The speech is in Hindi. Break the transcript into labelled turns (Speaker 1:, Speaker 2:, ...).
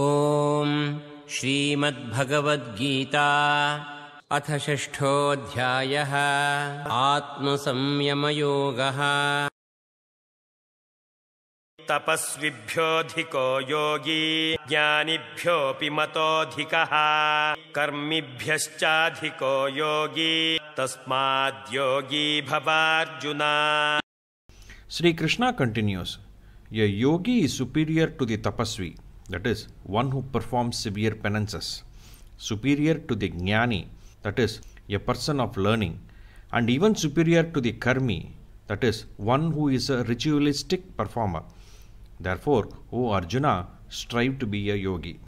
Speaker 1: ओम श्रीमद्भगवद्गीता अथ षष्ठोऽध्यायः आत्मसंयमयोगः
Speaker 2: तपस्विभ्योऽधिको योगी
Speaker 3: ज्ञानिभ्योऽपि मतोऽधिकः कर्मिभ्यश्चाधिको योगी तस्माद्योगी भवार्जुन
Speaker 4: Shri krishna continues Yogi yogi is superior दि तपस्वी that is, one who performs severe penances, superior to the jnani, that is, a person of learning, and even superior to the karmi, that is, one who is a ritualistic performer. Therefore, O Arjuna, strive to be a yogi.